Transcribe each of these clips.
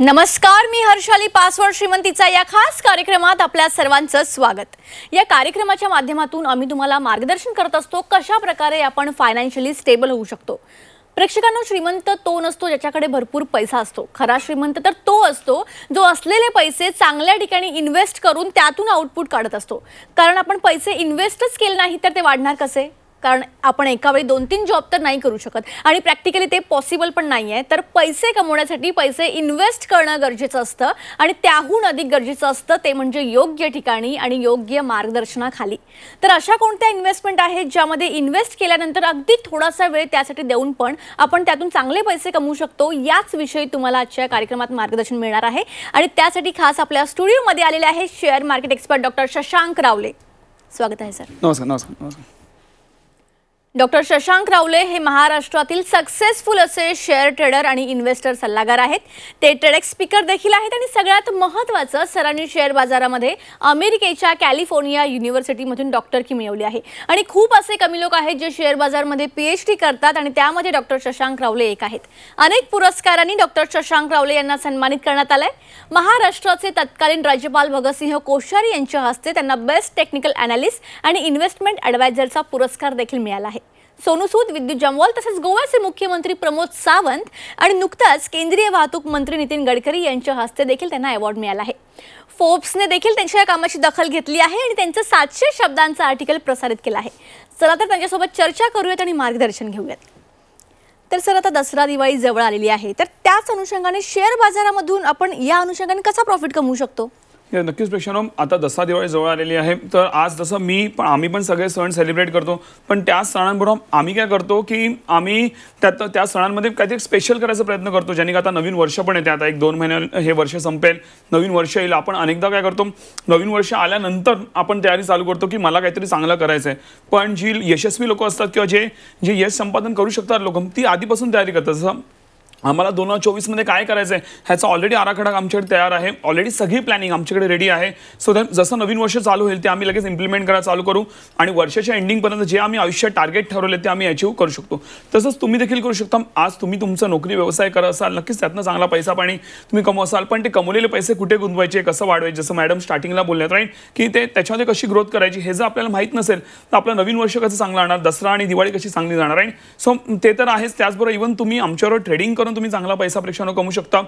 नमस्कार मी हर्षाली पासवर्ड श्रीमंतीचा या खास कार्यक्रमात आपल्या सर्वांचं स्वागत या कार्यक्रमाच्या माध्यमातून आम्ही तुम्हाला मार्गदर्शन करत असतो कशा प्रकारे आपण फायनान्शियली स्टेबल होऊ शकतो प्रेक्षकांना श्रीमंत तो नसतो ज्याच्याकडे भरपूर पैसा असतो खरा श्रीमंत तर तो असतो जो असलेले पैसे चांगल्या ठिकाणी इन्व्हेस्ट करून त्यातून आउटपुट काढत असतो कारण आपण पैसे इन्व्हेस्टच केले नाही तर ते वाढणार कसे कारण आपण एका वेळी दोन तीन जॉब तर नाही करू शकत आणि प्रॅक्टिकली ते पॉसिबल पण नाही आहे तर पैसे कमवण्यासाठी पैसे इन्व्हेस्ट करणं गरजेचं असतं आणि त्याहून अधिक गरजेचं असतं ते म्हणजे योग्य ठिकाणी आणि योग्य मार्गदर्शनाखाली तर अशा कोणत्या इन्व्हेस्टमेंट आहेत ज्यामध्ये इन्व्हेस्ट केल्यानंतर अगदी थोडासा वेळ त्यासाठी देऊन पण आपण त्यातून चांगले पैसे कमवू शकतो याच विषयी तुम्हाला आजच्या कार्यक्रमात मार्गदर्शन मिळणार आहे आणि त्यासाठी खास आपल्या स्टुडिओमध्ये आलेले आहेत share market expert doctor Shashank Rawale स्वागत आहे सर नमस्कार नमस्कार नमस्कार डॉक्टर शशांक रावले हे महाराष्ट्रातील सक्सेसफुल असे शेअर ट्रेडर आणि इन्व्हेस्टर सल्लागार आहेत ते ट्रेडेक स्पीकर देखील आहेत आणि सगळ्यात महत्त्वाचं सरांनी शेअर बाजारामध्ये अमेरिकेच्या कॅलिफोर्निया युनिव्हर्सिटीमधून डॉक्टरकी मिळवली आहे आणि खूप असे कमी लोक आहेत जे शेअर बाजारमध्ये पी एच डी करतात आणि त्यामध्ये डॉक्टर शशांक रावले एक आहेत अनेक पुरस्कारांनी डॉक्टर शशांक रावले यांना सन्मानित करण्यात आलंय महाराष्ट्राचे तत्कालीन राज्यपाल भगतसिंह कोश्यारी यांच्या हस्ते त्यांना बेस्ट टेक्निकल अनालिस्ट आणि इन्व्हेस्टमेंट ॲडवायझरचा पुरस्कार देखील मिळाला आहे सोनू सूद विद्युत जमवाल तसेच गोव्याचे मुख्यमंत्री प्रमोद सावंत आणि नुकताच केंद्रीय वाहतूक मंत्री नितीन गडकरी यांच्या हस्ते देखील त्यांना अवॉर्ड मिळाला आहे फोर्ब्सने देखील त्यांच्या या कामाची दखल घेतली आहे आणि त्यांचं सातशे शब्दांचं आर्टिकल प्रसारित केलं आहे चला तर त्यांच्यासोबत चर्चा करूयात आणि मार्गदर्शन घेऊयात तर सर आता दसरा दिवाळी जवळ आलेली आहे तर त्याच अनुषंगाने शेअर बाजारामधून आपण या अनुषंगाने कसा प्रॉफिट कमवू शकतो नक्कीच होम आता दसरा दिवाळी जवळ आलेली आहे तर आज जसं मी पण आम्ही पण सगळे सण सेलिब्रेट करतो पण त्या सणांबरोबर आम्ही काय करतो की आम्ही त्यात त्या सणांमध्ये काहीतरी स्पेशल करायचा प्रयत्न करतो ज्याने आता नवीन वर्ष पण येते आता एक दोन महिने हे वर्ष संपेल नवीन वर्ष येईल आपण अनेकदा काय करतो नवीन वर्ष आल्यानंतर आपण तयारी चालू करतो की मला काहीतरी चांगलं करायचं आहे पण जी यशस्वी लोक असतात किंवा जे जे यश संपादन करू शकतात लोक ती आधीपासून तयारी करतात जसं आम्हाला दोन हजार चोवीसमध्ये काय करायचं आहे ह्याचा ऑलरेडी आराखडा आमच्याकडे तयार आहे ऑलरेडी सगळी प्लॅनिंग आमच्याकडे रेडी आहे सो दॅट जसं नवीन वर्ष चालू होईल ते आम्ही लगेच इम्प्लिमेंट करायला चालू करू आणि वर्षाच्या एंडिंगपर्यंत जे आम्ही आयुष्यात टार्गेट ठरवले ते आम्ही अचीव्ह करू शकतो तसंच तुम्ही देखील करू शकता आज तुम्ही तुमचा नोकरी व्यवसाय करत असाल नक्कीच त्यातनं चांगला पैसा पाणी तुम्ही असाल पण ते कमवलेले पैसे कुठे गुंतवायचे कसं वाढवायचे जसं मॅडम स्टार्टिंगला बोलण्यात राईट की ते त्याच्यामध्ये कशी ग्रोथ करायची हे जर आपल्याला माहीत नसेल तर आपलं नवीन वर्ष कसं चांगलं राहणार दसरा आणि दिवाळी कशी चांगली जाणार आहे सो ते तर आहेच त्याचबरोबर इव्हन तुम्ही आमच्यावर ट्रेडिंग करून तुम्ही चांगला पैसा प्रेक्षानं कमवू शकता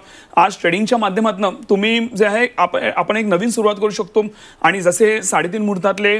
आज ट्रेडिंगच्या माध्यमातून तुम्ही जे आहे आपण एक नवीन सुरुवात करू शकतो आणि जसे साडेतीन मुहूर्तातले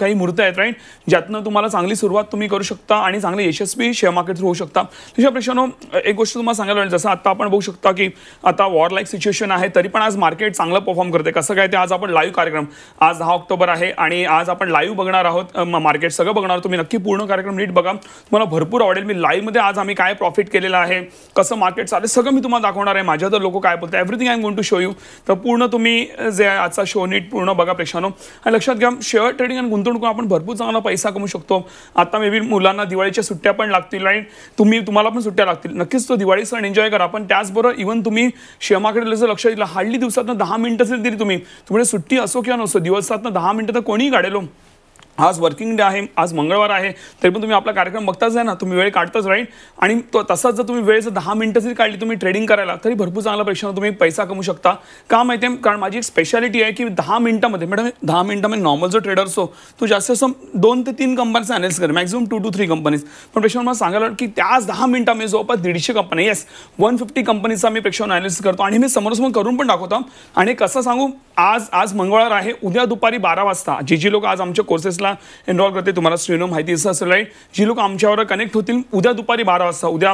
काही मुहूर्त आहेत राईट ज्यातनं तुम्हाला चांगली सुरुवात तुम्ही करू शकता आणि चांगले यशस्वी शेअर मार्केट थ्रू होऊ शकता तुझ्या प्रेक्षकांनो एक गोष्ट तुम्हाला सांगायला लागेल जसं आता आपण बघू शकता की आता वॉर लाईक सिच्युएशन आहे तरी पण आज मार्केट चांगलं परफॉर्म करते कसं काय ते आज आपण लाईव्ह कार्यक्रम आज दहा ऑक्टोबर आहे आणि आज आपण लाईव्ह बघणार आहोत मार्केट सगळं बघणार तुम्ही नक्की पूर्ण कार्यक्रम नीट बघा तुम्हाला भरपूर आवडेल मी लाईव्हमध्ये आज आम्ही काय प्रॉफिट केलेला आहे कसं मार्केट चालेल सगळं मी तुम्हाला दाखवणार आहे माझ्या तर लोक काय बोलतात everything I am gonna show you तर पूर्ण तुम्ही जे आहे आजचा शो नीट पूर्ण बघा प्रेक्षानो आणि लक्षात घ्या शेअर ट्रेडिंग आणि गुंतवणूक आपण भरपूर चांगला पैसा कमवू शकतो आता मे बी मुलांना दिवाळीच्या सुट्ट्या पण लागतील आणि तुम्ही तुम्हाला पण सुट्ट्या लागतील नक्कीच तो दिवाळी सण एन्जॉय करा पण त्याचबरोबर इव्हन तुम्ही शेअर मार्केटला जर लक्ष दिलं हार्डली दिवसातनं दहा मिनटं जरी दिली तुम्ही तुम्हाला सुट्टी असो किंवा नसो दिवसातनं दहा मिनिटं तर कोणीही काढेलो हो. आज वर्किंग डे आहे आज मंगळवार आहे तरी पण तुम्ही आपला कार्यक्रम बघताच आहे ना तुम्ही वेळ काढताच राहील आणि तो तसाच जर तुम्ही वेळ जर दहा मिनटं जरी काढली तुम्ही ट्रेडिंग करायला तरी भरपूर चांगला पैशावर तुम्ही पैसा कमवू शकता का माहिती आहे कारण माझी एक स्पेशालिटी आहे की दहा मिनटामध्ये मॅडम दहा मिनटामध्ये नॉर्मल जो ट्रेडर तो जास्त असं दोन ते तीन कंपनीचा अनालिस करेल maximum two two three companies पण प्रेक्षक मला सांगायला की त्याच दहा मिनटामध्ये जवळपास दीडशे कंपनी येस वन फिफ्टी कंपनीचा मी प्रेक्षक अनालिस करतो आणि मी समोरसमोर करून पण दाखवतो आणि कसं सांगू आज आज मंगळवार आहे उद्या दुपारी बारा वाजता जी जी लोक आज आमच्या कोर्सेसला तुम्हाला एनरॉल करते तुम्हाला स्ट्रेनो माहिती असेल राईट जी लोक आमच्यावर कनेक्ट होतील उद्या दुपारी बारा वाजता उद्या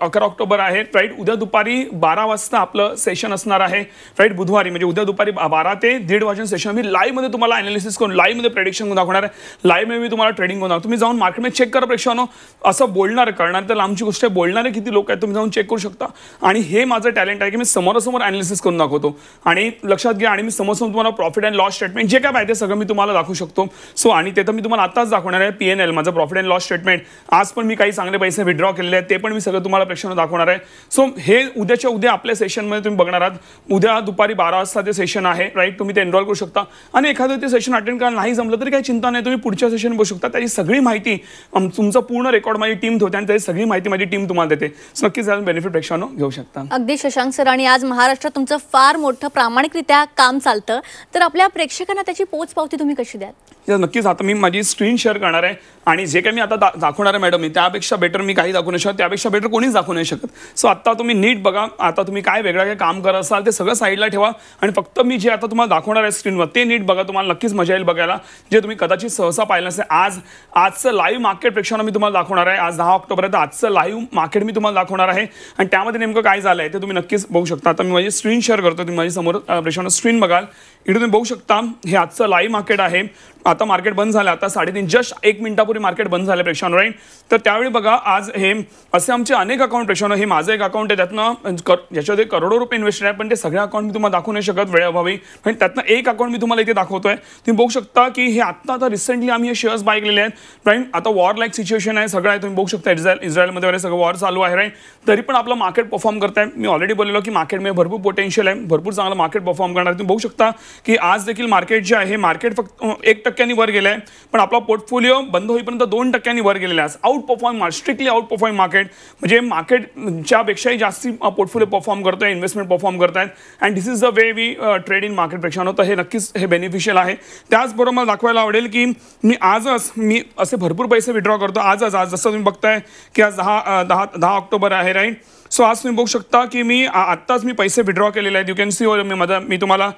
अकरा ऑक्टोबर आहे राईट उद्या दुपारी बारा वाजता आपलं सेशन असणार आहे राईट बुधवारी म्हणजे उद्या दुपारी बारा ते दीड वाजून सेशन मी लाईव्हमध्ये तुम्हाला अॅनालिसिस करून लाईव्हमध्ये प्रेडिक्शन दाखवणार आहे लाईव्हमध्ये मी तुम्हाला ट्रेडिंग करून तुम्ही जाऊन मार्केटमध्ये चेक करा प्रेक्षकांनो असं बोलणार करणार तर आमची गोष्ट आहे बोलणारे किती लोक आहेत तुम्ही जाऊन चेक करू शकता आणि हे माझं टॅलेंट आहे की मी समोरासमोर अॅनालिसिस करून दाखवतो आणि लक्षात घ्या आणि मी समोरसमोर तुम्हाला प्रॉफिट अँड लॉस स्टेटमेंट जे काय पाहिजे सगळं मी तुम्हाला दाखवू शकतो सो आणि आणि ते तर मी तुम्हाला आताच दाखवणार आहे पी एन एल माझं प्रॉफिट अँड लॉस स्टेटमेंट आज पण मी काही चांगले पैसे विड्रॉ केलेले आहेत ते पण मी सगळं तुम्हाला प्रेक्षण दाखवणार आहे सो हे उद्याच्या उद्या आपल्या सेशनमध्ये तुम्ही बघणार आहात उद्या दुपारी बारा वाजता ते सेशन आहे राईट तुम्ही ते एनरोल करू शकता आणि एखादं ते सेशन अटेंड करायला नाही जमलं तरी काही चिंता नाही तुम्ही पुढच्या सेशन बघू शकता त्याची सगळी माहिती तुमचं पूर्ण रेकॉर्ड माझी टीम ठेवते आणि त्याची सगळी माहिती माझी टीम तुम्हाला देते नक्कीच बेनिफिट प्रेक्षकांनो घेऊ शकता अगदी शशांक सर आणि आज महाराष्ट्रात तुमचं फार मोठं प्रामाणिकरित्या काम चालतं तर आपल्या प्रेक्षकांना त्याची पावती तुम्ही कशी द्याल नक्कीच प्लीज आता मी माझी स्क्रीन शेअर करणार आहे आणि जे काही मी आता दा दाखवणार आहे मॅडम मी त्यापेक्षा बेटर मी काही दाखवू नाही शकत त्यापेक्षा बेटर कोणीच दाखवू नाही शकत सो आता तुम्ही नीट बघा आता तुम्ही काय वेगळं काय काम करत असाल ते सगळं साईडला ठेवा आणि फक्त मी जे आता तुम्हाला दाखवणार आहे स्क्रीनवर ते नीट बघा तुम्हाला नक्कीच मजा येईल बघायला जे तुम्ही कदाचित सहसा पाहिलं असेल आज आजचं लाईव्ह मार्केट प्रेक्षण मी तुम्हाला दाखवणार आहे आज दहा ऑक्टोबर आहे आजचं लाईव्ह मार्केट मी तुम्हाला दाखवणार आहे आणि त्यामध्ये नेमकं काय झालं आहे ते तुम्ही नक्कीच बघू शकता आता मी माझी स्क्रीन शेअर करतो तुम्ही माझ्या समोर प्रेक्षण स्क्रीन बघाल इकडे तुम्ही बघू शकता हे आजचं लाईव्ह मार्केट आहे आता मार्केट बंद झालं आता साडेतीन जस्ट एक मिनिटापूर्वी मार्केट बंद झालं प्रेक्षा राईट तर त्यावेळी बघा आज हे असे आमचे अनेक अकाउंट प्रेक्षा हे माझं एक अकाउंट आहे त्यातनं कर ज्याच्यामध्ये करोडो रुपये इन्व्हेस्ट आहे पण ते सगळे अकाउंट मी तुम्हाला दाखवू नाही शकत वेळेअभावी पण त्यातनं एक अकाउंट मी तुम्हाला इथे दाखवतोय तुम्ही बघू शकता की हे आत्ता आता रिसेंटली आम्ही हे शेअर्स बाय केलेले आहेत राईट आता वॉर लाईक सिच्युएशन आहे सगळं आहे तुम्ही बघू शकता इस्रायल इस्रायलमध्ये वगैरे सगळं वॉर चालू आहे राईट तरी पण आपलं मार्केट परफॉर्म करत आहे मी ऑलरेडी बोललो की मार्केटमध्ये भरपूर पोटेन्शियल आहे भरपूर चांगलं मार्केट परफॉर्म करणार तुम्ही बघू शकता की आज देखील मार्केट जे आहे मार्केट फक्त एक टक्के टक्क्यांनी वर गेलं पण आपला पोर्टफोलिओ बंद होईपर्यंत दोन टक्क्यांनी वर गेलेला आहे out perform strictly out perform market म्हणजे पेक्षाही जास्ती पोर्टफोलिओ परफॉर्म करतो आहे इन्व्हेस्टमेंट परफॉर्म करत आहेत and this is the way we trade in market प्रेक्षण होतं हे नक्कीच हे बेनिफिशियल आहे त्याचबरोबर मला दाखवायला आवडेल की मी आजच मी असे भरपूर पैसे विड्रॉ करतो आजच आज जसं तुम्ही बघताय की आज दहा दहा दहा ऑक्टोबर आहे राईट सो आज तुम्ही बघू शकता की मी आत्ताच मी पैसे विड्रॉ केलेले आहेत यू कॅन सी मी मध्ये मी तुम्हाला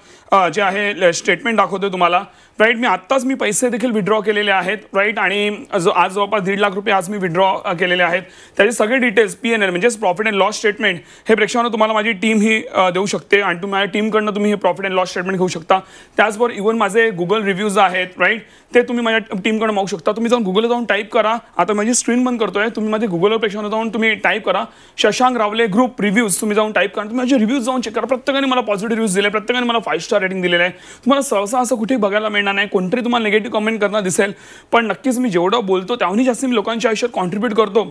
जे आहे स्टेटमेंट दाखवतो तुम्हाला राईट मी आत्ताच मी पैसे देखील विड्रॉ केलेले आहेत राईट आणि जो आज जवळपास दीड लाख रुपये आज मी विड्रॉ केलेले आहेत त्याचे सगळे डिटेल्स पी एन एल म्हणजेच प्रॉफिट अँड लॉस स्टेटमेंट हे प्रेक्षकांना तुम्हाला माझी टीम ही देऊ शकते आणि तुम्ही माझ्या टीमकडनं तुम्ही हे प्रॉफिट अँड लॉस स्टेटमेंट घेऊ शकता त्याचबरोबर इव्हन माझे गुगल रिव्ह्यूज आहेत राईट ते तुम्ही माझ्या टीमकडून मागू शकता तुम्ही जाऊन गुगल जाऊन टाईप करा आता माझी स्क्रीन बंद करतोय तुम्ही माझे गुगलवर प्रेक्षकांना जाऊन तुम्ही टाईप करा शशांक रावले ग्रुप रिव्ह्यूज तुम्ही जाऊन टाईप करा तुम्ही माझे रिव्ह्यूज जाऊन चेक करा प्रत्येकाने मला पॉझिटिव्ह रिव्ह्यूज दिले प्रत्येकाने मला फाईव्ह स्टार रेटिंग दिलेलं आहे तुम्हाला सहसा असं कुठे बघायला मिळणार नाही कोणतरी तुम्हाला नेगेटिव्ह कमेंट करणार दिसेल पण नक्कीच मी जेवढं बोलतो त्याहूनही जास्त मी लोकांच्या आयुष्यात कॉन्ट्रीब्यूट करतो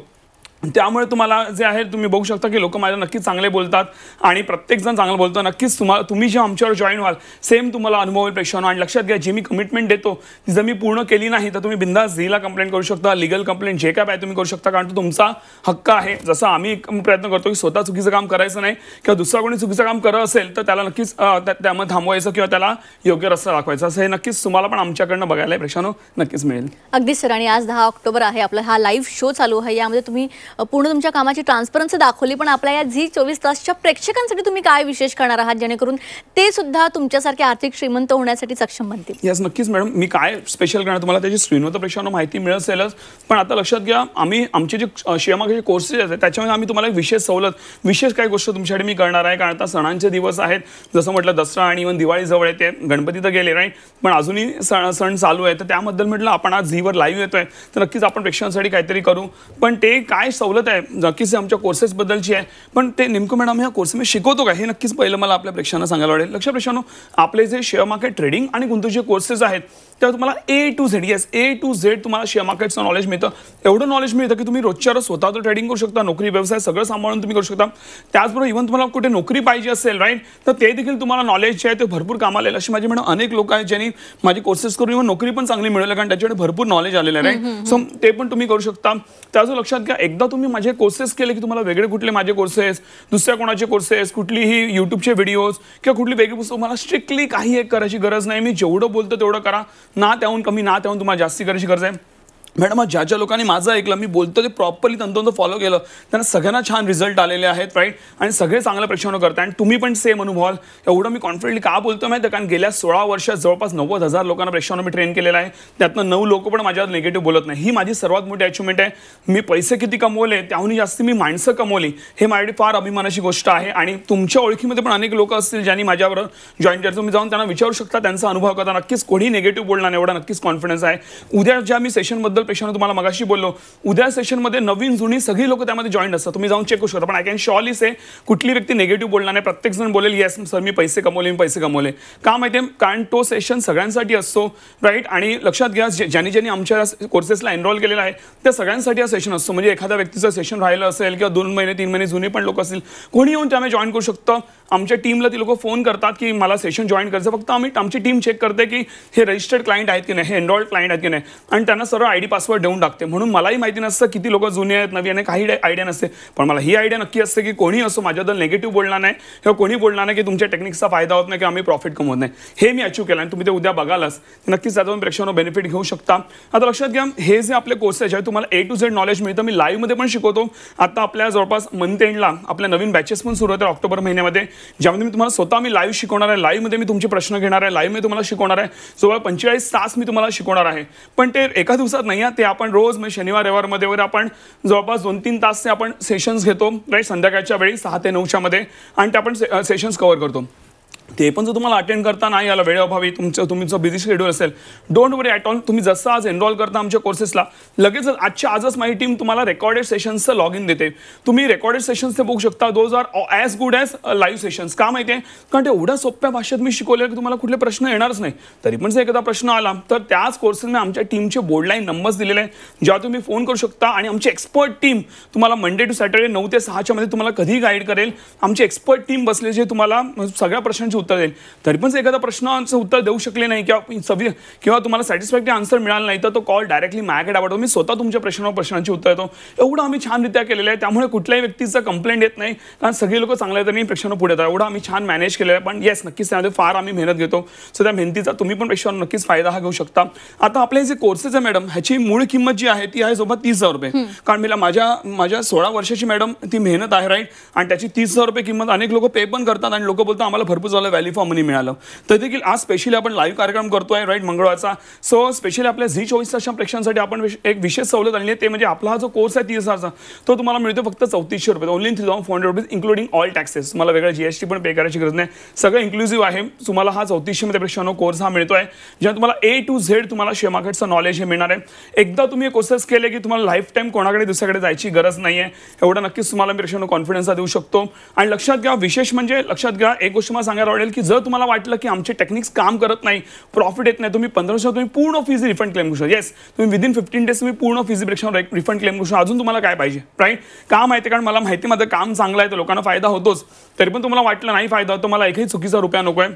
त्यामुळे तुम्हाला जे आहे तुम्ही बघू शकता की लोक माझ्या नक्कीच चांगले बोलतात आणि प्रत्येकजण चांगलं बोलतो नक्कीच तुम्हाला तुम्ही जे आमच्यावर जॉईन व्हाल सेम तुम्हाला अनुभव येईल प्रेक्षण आणि लक्षात घ्या जी मी कमिटमेंट देतो ती जर मी पूर्ण केली नाही तर तुम्ही बिंदास झीला कंप्लेंट करू शकता लिगल कंप्लेंट जे काय पाहिजे तुम्ही करू शकता कारण तो तुमचा हक्क आहे जसं आम्ही प्रयत्न करतो की स्वतः चुकीचं काम करायचं नाही किंवा दुसरा कोणी चुकीचं काम करत असेल तर त्याला नक्कीच त्यामध्ये थांबवायचं किंवा त्याला योग्य रस्ता दाखवायचा असं हे नक्कीच तुम्हाला पण आमच्याकडनं बघायला प्रेक्षण नक्कीच मिळेल अगदी सर आणि आज दहा ऑक्टोबर आहे आपला हा लाईव्ह शो चालू आहे यामध्ये तुम्ही पूर्ण तुमच्या कामाची ट्रान्सपरन्सी दाखवली पण आपल्या या झी चोवीस तासच्या प्रेक्षकांसाठी तुम्ही काय विशेष करणार आहात जेणेकरून ते सुद्धा तुमच्यासारखे आर्थिक श्रीमंत होण्यासाठी सक्षम बनतील यास नक्कीच मॅडम मी काय स्पेशल करणार तुम्हाला त्याची श्रीमंत प्रेक्षकांना माहिती मिळत असेलच पण आता लक्षात घ्या आम्ही आमचे जे जे कोर्सेस आहेत त्याच्यामध्ये आम्ही तुम्हाला विशेष सवलत विशेष काही गोष्ट तुमच्यासाठी मी करणार आहे कारण आता सणांचे दिवस आहेत जसं म्हटलं दसरा आणि इव्हन दिवाळी जवळ येते गणपती तर गेले राईट पण अजूनही सण सण चालू आहे तर त्याबद्दल म्हटलं आपण आज झीवर लाईव्ह येतोय तर नक्कीच आपण प्रेक्षकांसाठी काहीतरी करू पण ते काय सवलत आहे नक्कीच आमच्या कोर्सेस बद्दलची आहे पण ते नेमकं मॅडम ह्या मी शिकवतो का हे नक्कीच पहिलं मला आपल्या प्रेक्षांना सांगायला वाटेल लक्ष आपले जे शेअर मार्केट ट्रेडिंग आणि गुंतवणूकचे कोर्सेस आहेत त्यावर तुम्हाला A to Z yes A to Z तुम्हाला शेअर मार्केटचं नॉलेज मिळतं एवढं नॉलेज मिळतं की तुम्ही रोजच्या रोज स्वतः ट्रेडिंग करू शकता नोकरी व्यवसाय सगळं सांभाळून तुम्ही करू शकता त्याचबरोबर इव्हन तुम्हाला कुठे नोकरी पाहिजे असेल राईट तर ते देखील तुम्हाला नॉलेज जे आहे ते भरपूर कामाला अशी माझी म्हणून अनेक लोक आहेत ज्यांनी माझी कोर्सेस करून इव्हन नोकरी पण चांगली मिळेल कारण त्याच्याकडे भरपूर नॉलेज आलेलं आहे सो ते पण तुम्ही करू शकता त्याचं लक्षात घ्या एकदा तुम्ही माझे कोर्सेस केले की तुम्हाला वेगळे कुठले माझे कोर्सेस दुसऱ्या कोणाचे कोर्सेस कुठलीही युट्यूबचे व्हिडिओज किंवा कुठली वेगळी पुस्तक मला स्ट्रिक्टली काही एक करायची गरज नाही मी जेवढं बोलतो तेवढं करा ना त्याहून कमी ना त्याहून तुम्हाला जास्ती करायची गरज आहे मॅडम ज्या ज्या लोकांनी माझं ऐकलं मी बोलतो ते प्रॉपरली तंतोतंत फॉलो केलं त्यांना सगळ्यांना छान रिझल्ट आलेले आहेत राईट आणि सगळे चांगले प्रश्न करतात आणि तुम्ही पण सेम अनुभव एवढं मी कॉन्फिडेंटली का बोलतो माहिती कारण गेल्या सोळा वर्षात जवळपास नव्वद हजार लोकांना प्रश्नावर मी ट्रेन केलेलं आहे त्यातनं नऊ लोक पण माझ्यावर निगेटिव्ह बोलत नाही ही माझी सर्वात मोठी अचीवमेंट आहे मी पैसे किती कमवले त्याहून जास्त मी माणसं कमवली हे माझ्यासाठी फार अभिमानाची गोष्ट आहे आणि तुमच्या ओळखीमध्ये पण अनेक लोक असतील ज्यांनी माझ्यावर जॉईन केलं तुम्ही जाऊन त्यांना विचारू शकता त्यांचा अनुभव करता नक्कीच कोणी निगेटिव्ह बोलणार एवढा नक्कीच कॉन्फिडन्स आहे उद्या ज्या मी सेशनबद्दल प्रेक्षकांना तुम्हाला मगाशी बोललो उद्या सेशनमध्ये नवीन जुनी सगळी लोक त्यामध्ये जॉईन असतात तुम्ही जाऊन चेक करू शकता पण आय कॅन शॉल इस आहे कुठली व्यक्ती निगेटिव्ह बोलणार नाही जण बोलेल येस सर मी पैसे कमवले मी पैसे कमवले का माहिती आहे कारण तो सेशन सगळ्यांसाठी असतो राईट आणि लक्षात घ्या ज्यांनी ज्यांनी आमच्या कोर्सेसला एनरोल केलेला आहे त्या सगळ्यांसाठी हा सेशन असतो म्हणजे एखाद्या व्यक्तीचं सेशन राहिलं असेल किंवा दोन महिने तीन महिने जुने पण लोक असतील कोणी येऊन त्यामध्ये जॉईन करू शकतं आमच्या टीमला ती लोक फोन करतात की मला सेशन जॉईन करायचं फक्त आम्ही आमची टीम चेक करते की हे रजिस्टर्ड क्लायंट आहेत की नाही हे एनरोल्ड क्लायंट आहेत की नाही आणि त्यांना सर्व आयडी पासवर्ड देऊन टाकते म्हणून मलाही माहिती नसतं किती लोक जुने आहेत नवी आणि काही आयडिया नसते पण मला ही आयडिया नक्की असते की कोणी असो माझ्याबद्दल नेगेटिव्ह बोलणार नाही किंवा कोणी बोलणार नाही की तुमच्या टेक्निक्सचा फायदा होत नाही किंवा आम्ही प्रॉफिट कमवत नाही हे मी अचीव केलं आणि तुम्ही ते उद्या बघालच नक्कीच त्यातून प्रेक्षकांना बेनिफिट घेऊ शकता आता लक्षात घ्या हे जे आपले कोर्सेस आहे तुम्हाला ए टू झेड नॉलेज मिळतं मी लाईव्हमध्ये पण शिकवतो आता आपल्या जवळपास मंथ एंडला आपल्या नवीन बॅचेस पण सुरू होतात ऑक्टोबर महिन्यामध्ये ज्यामध्ये मी तुम्हाला स्वतः मी लाईव्ह शिकवणार आहे लाईव्हमध्ये मी तुमचे प्रश्न घेणार आहे लाईव्ह मध्ये तुम्हाला शिकवणार आहे जवळ पंचेचाळीस तास मी तुम्हाला शिकवणार आहे पण ते एका दिवसात नाही ते आपण रोज म्हणजे शनिवार रविवारमध्ये वगैरे आपण जवळपास दोन तीन तासचे आपण सेशन्स घेतो राईट संध्याकाळच्या वेळी सहा ते नऊच्या मध्ये आणि ते आपण सेशन्स कव्हर करतो ते पण जर तुम्हाला अटेंड करता नाही आलं अभावी तुमचं तुमचं बिझी शेड्यूल असेल डोंट वरी ॲट ऑल तुम्ही जसं आज एनरोल करता आमच्या कोर्सेसला लगेच आजच्या आजच माझी टीम तुम्हाला रेकॉर्डेड सेशन्सचं लॉग इन देते तुम्ही रेकॉर्डेड सेशन्स ते बघू शकता those are as good as live sessions का माहिती आहे कारण ते एवढ्या सोप्या भाषेत मी शिकवले की तुम्हाला कुठले प्रश्न येणारच नाही तरी पण जर एखादा प्रश्न आला तर त्याच कोर्सेसने आमच्या टीमचे बोर्डलाईन नंबर्स दिलेले आहेत ज्या तुम्ही फोन करू शकता आणि आमची एक्सपर्ट टीम तुम्हाला मंडे टू सॅटर्डे नऊ ते सहाच्यामध्ये तुम्हाला कधी गाईड करेल आमची एक्सपर्ट टीम बसले जे तुम्हाला सगळ्या प्रश्नांची उत्तर देईल तरी पण एखादा प्रश्नांचं उत्तर देऊ शकले नाही किंवा सवि किंवा तुम्हाला सॅटिस्फॅक्टरी आन्सर मिळाला नाही तर तो कॉल डायरेक्टली माझ्याकडे आवडतो मी स्वतः तुमच्या प्रश्नावर प्रश्नांची उत्तर देतो एवढं आम्ही छानरित्या केलेलं आहे त्यामुळे कुठल्याही व्यक्तीचा कंप्लेंट येत नाही कारण सगळे लोक चांगले आहेत आणि प्रश्न पुढे येतात एवढं आम्ही छान मॅनेज केलेलं आहे पण येस नक्कीच त्यामध्ये फार आम्ही मेहनत घेतो सो त्या मेहनतीचा तुम्ही पण प्रेक्षकांना नक्कीच फायदा हा घेऊ शकता आता आपले जे कोर्सेस आहे मॅडम ह्याची मूळ किंमत जी आहे ती आहे सोबत तीस हजार रुपये कारण मला माझ्या माझ्या सोळा वर्षाची मॅडम ती मेहनत आहे राईट आणि त्याची तीस हजार रुपये किंमत अनेक लोक पे पण करतात आणि लोक बोलतात आम्हाला भरपूर झालं तुम्हाला व्हॅल्यू फॉर मनी मिळालं तर देखील आज स्पेशली आपण लाईव्ह कार्यक्रम करतो आहे राईट मंगळवारचा सो स्पेशली आपल्या झी चोवीस तासच्या प्रेक्षकांसाठी आपण एक विशेष सवलत आणली आहे ते म्हणजे आपला हा जो कोर्स आहे तीस हजारचा तो तुम्हाला मिळतो फक्त चौतीसशे रुपये only three thousand four rupees including all taxes तुम्हाला वेगळ्या जीएसटी पण पे करायची गरज नाही सगळं इन्क्लुझिव्ह आहे तुम्हाला हा चौतीसशेमध्ये प्रेक्षकांनो कोर्स हा मिळतो आहे तुम्हाला ए टू झेड तुम्हाला शेअर मार्केटचं नॉलेज हे मिळणार आहे एकदा तुम्ही कोर्सेस केले की तुम्हाला लाईफ टाईम कोणाकडे दुसऱ्याकडे जायची गरज नाही आहे एवढं नक्कीच तुम्हाला प्रेक्षकांनो कॉन्फिडन्स देऊ शकतो आणि लक्षात घ्या विशेष म्हणजे लक्षात घ्या एक गोष्ट मला सांगायला की जर तुम्हाला वाटलं की आमचे टेक्निक्स काम करत नाही प्रॉफिट येत नाही तुम्ही पंधराशे तुम्ही पूर्ण फीज रिफंड क्लेम करू शकता येस तुम्ही विदिन फिफ्टीन डेज तुम्ही पूर्ण फीजपेक्षा रिफंड क्लेम करू शकता अजून तुम्हाला काय पाहिजे राईट का माहिती कारण मला माहिती माझं काम चांगलं आहे तर लोकांना फायदा होतोच तरी पण तुम्हाला वाटलं नाही फायदा होतो मला एकही चुकीचा रुपया नको आहे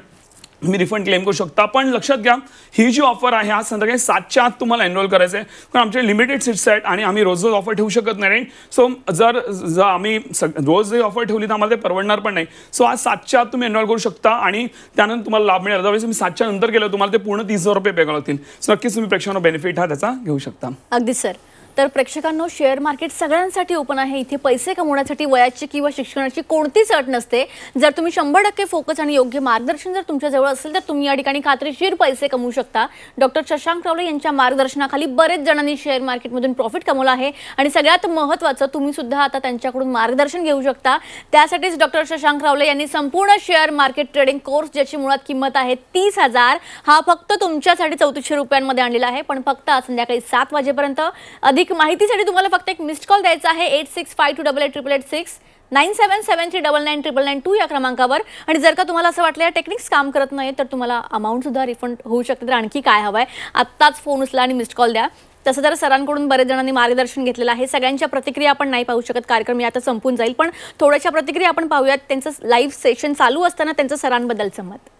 मी रिफंड क्लेम करू शकता पण लक्षात घ्या ही जी ऑफर आहे आज संध्याकाळी सातच्या आत तुम्हाला एनरोल करायचं आहे कारण आमचे लिमिटेड सीट्स आहेत आणि आम्ही रोज रोज ऑफर ठेवू शकत नाही सो जर जर आम्ही सग रोज ऑफर ठेवली तर आम्हाला ते परवडणार पण नाही सो आज सातच्या आत तुम्ही एनरोल करू शकता आणि त्यानंतर तुम्हाला लाभ मिळेल अदरवाईज तुम्ही सातच्या नंतर गेलो तुम्हाला ते पूर्ण तीस हजार रुपये पे करावं लागतील सो नक्कीच तुम्ही प्रेक्षकांना बेनिफिट हा त्याचा घेऊ शकता अगदी सर तर प्रेक्षकांनो शेअर मार्केट सगळ्यांसाठी ओपन आहे इथे पैसे कमवण्यासाठी वयाची किंवा शिक्षणाची कोणतीच अट नसते जर तुम्ही शंभर टक्के फोकस आणि योग्य मार्गदर्शन जर तुमच्याजवळ असेल तर तुम्ही या ठिकाणी खात्रीशीर पैसे कमवू शकता डॉक्टर शशांक रावले यांच्या मार्गदर्शनाखाली बरेच जणांनी शेअर मार्केटमधून प्रॉफिट कमवलं आहे आणि सगळ्यात महत्वाचं तुम्ही सुद्धा आता त्यांच्याकडून मार्गदर्शन घेऊ शकता त्यासाठीच डॉक्टर शशांक रावले यांनी संपूर्ण शेअर मार्केट ट्रेडिंग कोर्स ज्याची मुळात किंमत आहे तीस हजार हा फक्त तुमच्यासाठी चौतीसशे रुपयांमध्ये आणलेला आहे पण फक्त आज संध्याकाळी सात वाजेपर्यंत अधिक अधिक माहितीसाठी तुम्हाला फक्त एक मिस्ड कॉल द्यायचा आहे eight six five two double eight triple eight six nine seven seven three double nine triple nine two या क्रमांकावर आणि जर का तुम्हाला असं वाटलं या टेक्निक्स काम करत नाही तर तुम्हाला सुद्धा रिफंड होऊ शकते तर आणखी काय हवं आहे आत्ताच फोन उचला आणि मिस्ड कॉल द्या तसं तर सरांकडून बरेच जणांनी मार्गदर्शन घेतलेलं आहे सगळ्यांच्या प्रतिक्रिया आपण नाही पाहू शकत कार्यक्रम आता संपून जाईल पण थोड्याशा प्रतिक्रिया आपण पाहूयात त्यांचं लाईव्ह सेशन चालू असताना त्यांचं सरांबद्दलचं मत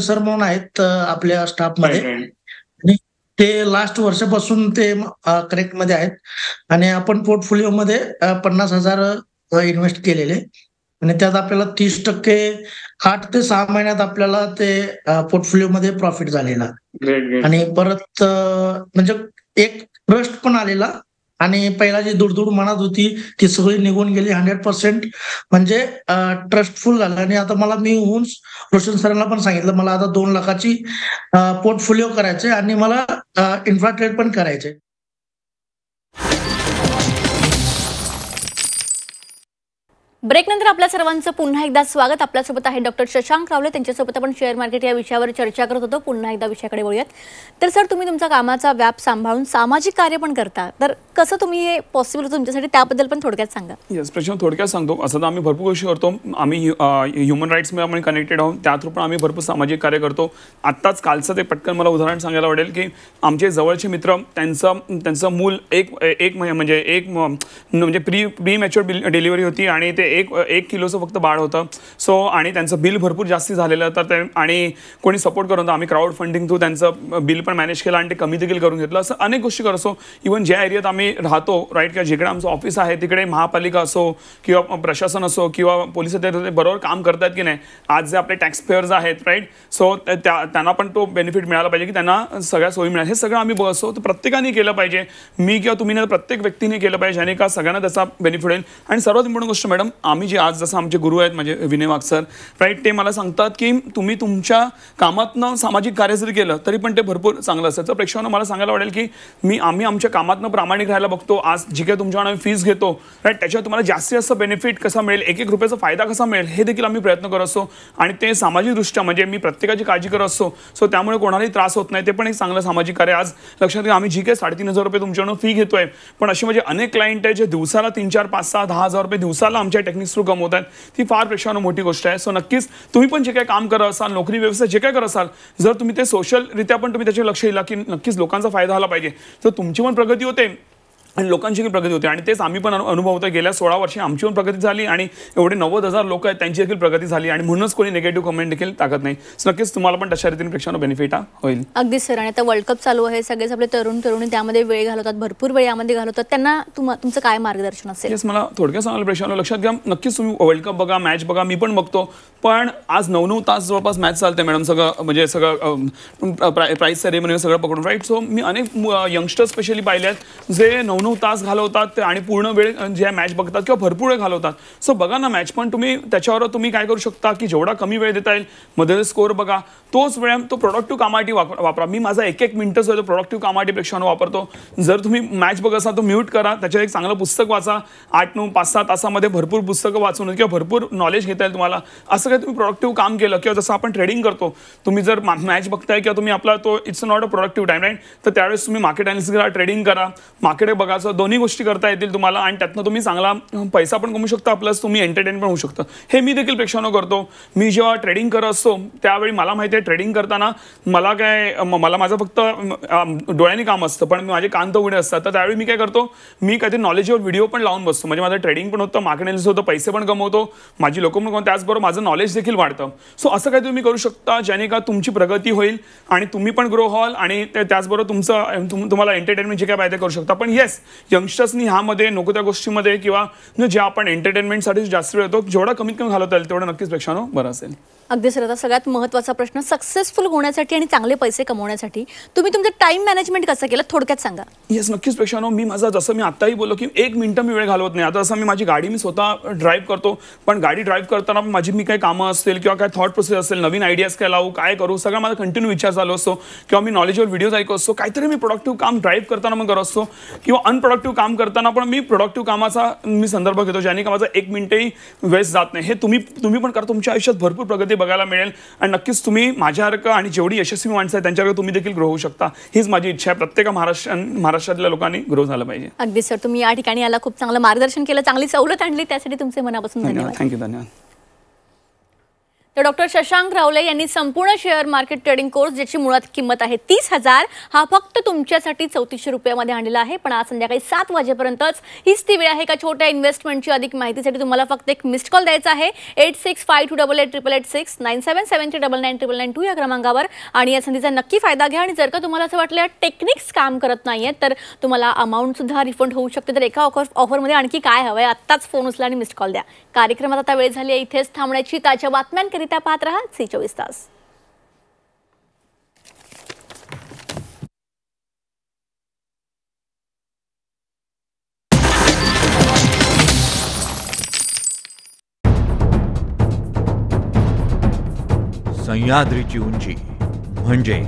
सर म्हणून आहेत आपल्या स्टाफमध्ये ते लास्ट वर्षापासून ते करेक्ट मध्ये आहेत आणि आपण पोर्टफोलिओ मध्ये पन्नास हजार इन्व्हेस्ट केलेले आणि त्यात आपल्याला तीस टक्के आठ ते सहा महिन्यात आपल्याला ते पोर्टफोलिओ मध्ये प्रॉफिट झालेला आणि परत म्हणजे एक ट्रस्ट पण आलेला आणि पहिला जी दुडदुड म्हणत होती ती सगळी निघून गेली हंड्रेड पर्सेंट म्हणजे ट्रस्टफुल झालं आणि आता मला मी होऊन रोशन सरांना पण सांगितलं मला आता दोन लाखाची पोर्टफोलिओ करायचे आणि मला ट्रेड पण करायचे ब्रेकनंतर आपल्या सर्वांचं पुन्हा एकदा स्वागत आपल्यासोबत आहे डॉक्टर शशांक रावले त्यांच्यासोबत आपण शेअर मार्केट या विषयावर चर्चा करत होतो पुन्हा एकदा विषयाकडे बोलूयात तर सर तुम्ही तुमचा कामाचा व्याप सांभाळून सामाजिक कार्य पण करता तर कसं तुम्ही हे पॉसिबल होतं तुमच्यासाठी त्याबद्दल पण थोडक्यात सांगा येस प्रश्न थोडक्यात सांगतो असं तर आम्ही भरपूर गोष्टी करतो आम्ही ह्युमन राईट्स आम्ही कनेक्टेड आहोत त्या थ्रू पण आम्ही भरपूर सामाजिक कार्य करतो आत्ताच कालचं ते पटकन मला उदाहरण सांगायला आवडेल की आमचे जवळचे मित्र त्यांचं त्यांचं मूल एक एक म्हणजे एक म्हणजे प्री प्री मॅच्युअर डिलिव्हरी होती आणि ते एक एक किलोचं फक्त बाळ होतं सो आणि त्यांचं बिल भरपूर जास्ती झालेलं तर ते आणि कोणी सपोर्ट करून आम्ही क्राऊड फंडिंग थ्रू त्यांचं बिल पण मॅनेज केलं आणि ते कमी देखील करून घेतलं असं अनेक गोष्टी करतो असो इव्हन ज्या एरियात आम्ही राहतो राईट किंवा जिकडे आमचं ऑफिस आहे तिकडे महापालिका असो किंवा प्रशासन असो किंवा पोलीस ते बरोबर काम करतात की नाही आज जे आपले टॅक्स पेअर्स आहेत राईट सो त्या त्यांना पण तो बेनिफिट मिळाला पाहिजे की त्यांना सगळ्या सोयी मिळाल्या हे सगळं आम्ही बसो तर प्रत्येकाने केलं पाहिजे मी किंवा तुम्ही प्रत्येक व्यक्तीने केलं पाहिजे आणि का सगळ्यांना त्याचा बेनिफिट होईल आणि सर्वात इम्पॉर्टंट गोष्ट मॅडम आम्ही जे आज जसं आमचे गुरु आहेत म्हणजे विनय वाघ सर राईट ते मला सांगतात की तुम्ही तुमच्या कामातनं सामाजिक कार्य जरी केलं तरी पण ते भरपूर चांगलं असतं प्रेक्षकांना मला सांगायला वाटेल की मी आम्ही आमच्या कामातनं प्रामाणिक राहायला बघतो आज जी काय तुमच्याकडून आम्ही फीस घेतो राईट त्याच्यावर तुम्हाला जास्तीत जास्त बेनिफिट कसा मिळेल एक एक रुपयाचा फायदा कसा मिळेल हे देखील आम्ही प्रयत्न करत असतो आणि ते सामाजिकदृष्ट्या म्हणजे मी प्रत्येकाची काळजी करत असतो सो त्यामुळे कोणालाही त्रास होत नाही ते पण एक चांगलं सामाजिक कार्य आज लक्षात घ्या आम्ही जी काय साडेतीन हजार रुपये तुमच्याकडून फी घेतोय पण असे म्हणजे अनेक क्लायंट आहे जे दिवसाला तीन चार पाच सहा दहा हजार रुपये दिवसाला आमच्या टेक्निक्स थ्रू कमवत आहेत ती फार प्रेक्षानं मोठी गोष्ट आहे सो नक्कीच तुम्ही पण जे काय काम करत असाल नोकरी व्यवसाय जे काय करत असाल जर तुम्ही ते सोशलरित्या पण तुम्ही त्याचे लक्ष दिला की नक्कीच लोकांचा फायदा झाला पाहिजे तर तुमची पण प्रगती होते आणि लोकांची पण प्रगती होते आणि तेच आम्ही पण अनुभवतो गेल्या सोळा वर्षी आमची पण प्रगती झाली आणि एवढे नव्वद हजार लोक आहेत त्यांची देखील प्रगती झाली आणि म्हणूनच कोणी निगेटिव्ह कमेंट देखील टाकत नाही नक्कीच तुम्हाला पण तशा रीतीने प्रेक्षकांना बेनिफिट होईल अगदी सर आणि आता वर्ल्ड कप चालू आहे सगळेच आपले तरुण तरुणी त्यामध्ये वेळ घालवतात भरपूर वेळ यामध्ये घालवतात त्यांना तुमचं काय मार्गदर्शन असेल मला थोडक्या सांगायला प्रेक्षकांना लक्षात घ्या नक्कीच तुम्ही वर्ल्ड कप बघा मॅच बघा मी पण बघतो पण आज नऊ नऊ तास जवळपास मॅच चालते मॅडम सगळं म्हणजे सगळं प्राईस सेरेमनी सगळं पकडून राईट सो मी अनेक यंगस्टर्स स्पेशली पाहिले आहेत जे नऊ नऊ तास घालवतात आणि पूर्ण वेळ जे मॅच बघतात किंवा भरपूर वेळ घालवतात सो बघा ना मॅच पण तुम्ही त्याच्यावर तुम्ही काय करू शकता की जेवढा कमी वेळ देता येईल मध्ये स्कोअर बघा तोच वेळ तो प्रोडक्टिव्ह कामाटी वापरा मी माझा एक एक मिनटं जो आहे तो प्रोडक्टिव्ह कामाटीपेक्षा वापरतो जर तुम्ही मॅच बघत असाल तो म्यूट करा त्याच्यात एक चांगलं पुस्तक वाचा आठ नऊ पाच सहा तासामध्ये भरपूर पुस्तकं वाचून किंवा भरपूर नॉलेज घेता येईल तुम्हाला असं काही तुम्ही प्रोडक्टिव्ह काम केलं किंवा जसं आपण ट्रेडिंग करतो तुम्ही जर मॅच बघताय किंवा तुम्ही आपला तो it's not a productive time right तर त्यावेळेस तुम्ही मार्केट अॅनालिसिस करा ट्रेडिंग करा मार्केट बघा असं दोन्ही गोष्टी करता येतील तुम्हाला आणि त्यातनं तुम्ही चांगला पैसा पण कमू शकता प्लस तुम्ही एंटरटेन पण होऊ शकता हे मी देखील प्रेक्षानं करतो मी जेव्हा ट्रेडिंग करत असतो त्यावेळी मला माहिती आहे ट्रेडिंग करताना मला काय मला माझं फक्त डोळ्याने काम असतं पण माझे कान तर उघडे असतात तर त्यावेळी मी काय करतो मी काहीतरी नॉलेजवर व्हिडिओ पण लावून बसतो म्हणजे माझं ट्रेडिंग पण होतं मार्केट होतं पैसे पण कमवतो माझी लोक पण त्याचबरोबर माझं नॉलेज देखील वाढतं सो असं काही तुम्ही करू शकता ज्याने का तुमची प्रगती होईल आणि तुम्ही पण ग्रो हॉल आणि त्याचबरोबर तुमचं तुम्हाला एंटरटेनमेंट जे काय पाहिजे करू शकता पण येस यंगस्टर्सनी ह्यामध्ये नको त्या गोष्टीमध्ये किंवा जे आपण एंटरटेनमेंटसाठी जास्त वेळ येतो जेवढा कमीत कमी घालवता येईल तेवढा नक्कीच पेक्षा बरं असेल अगदी सर आता सगळ्यात महत्त्वाचा प्रश्न सक्सेसफुल होण्यासाठी आणि चांगले पैसे कमवण्यासाठी तुम्ही तुमचं टाइम मॅनेजमेंट कसं केलं थोडक्यात सांगा येस नक्कीच नो मी माझा जसं मी आत्ताही बोललो की एक मिनिट मी वेळ घालवत नाही आता जसं मी माझी गाडी मी स्वतः ड्राईव्ह करतो पण गाडी ड्राईव्ह करताना माझी मी काही कामं असतील किंवा काय थॉट प्रोसेस असेल नवीन आयडियाज काय लावू काय करू सगळं माझा कंटिन्यू विचार चालू असतो किंवा मी नॉलेजवर व्हिडिओ ऐकू असतो काहीतरी मी प्रोडक्टिव्ह काम ड्राईव्ह करताना मग करत असतो किंवा अनप्रोडक्टिव्ह काम करताना पण मी प्रोडक्टिव्ह कामाचा मी संदर्भ घेतो ज्याने का माझा एक मिनिटही वेस्ट जात नाही हे तुम्ही तुम्ही पण करा तुमच्या आयुष्यात भरपूर प्रगती बघायला मिळेल आणि नक्कीच तुम्ही माझ्यासारखं आणि जेवढी यशस्वी माणसं आहेत त्यांच्याकडे तुम्ही देखील ग्रो होऊ शकता हीच माझी इच्छा आहे प्रत्येक महाराष्ट्र महाराष्ट्रातल्या लोकांनी ग्रो झालं पाहिजे अगदी सर तुम्ही या ठिकाणी याला खूप चांगलं मार्गदर्शन केलं चांगली सवलत आणली त्यासाठी तुमचे मनापासून धन्यवाद थँक्यू धन्यवाद तर डॉक्टर शशांक रावले यांनी संपूर्ण शेअर मार्केट ट्रेडिंग कोर्स ज्याची मुळात किंमत आहे तीस हजार हा फक्त तुमच्यासाठी चौतीसशे रुपयामध्ये आणलेला आहे पण आज संध्याकाळी सात वाजेपर्यंतच हीच ती वेळ आहे एका छोट्या इन्व्हेस्टमेंटची अधिक माहितीसाठी तुम्हाला फक्त एक मिस्ड कॉल द्यायचा आहे eight six five two double eight triple eight six nine seven seven three double nine triple nine two या क्रमांकावर आणि या संधीचा नक्की फायदा घ्या आणि जर का तुम्हाला असं वाटलं टेक्निक्स काम करत नाही आहेत तर तुम्हाला अमाऊंटसुद्धा रिफंड होऊ शकते तर एका ऑफर ऑफरमध्ये आणखी काय हवं आहे आत्ताच फोन उचला आणि मिस्ड कॉल द्या कार्यक्रमात आता वेळ झाली आहे इथेच थांबण्याची ताज्या बातम्यांकरी સરિતા પાત્રા સી ચોવીસ તાસ सह्याद्रीची उंची म्हणजे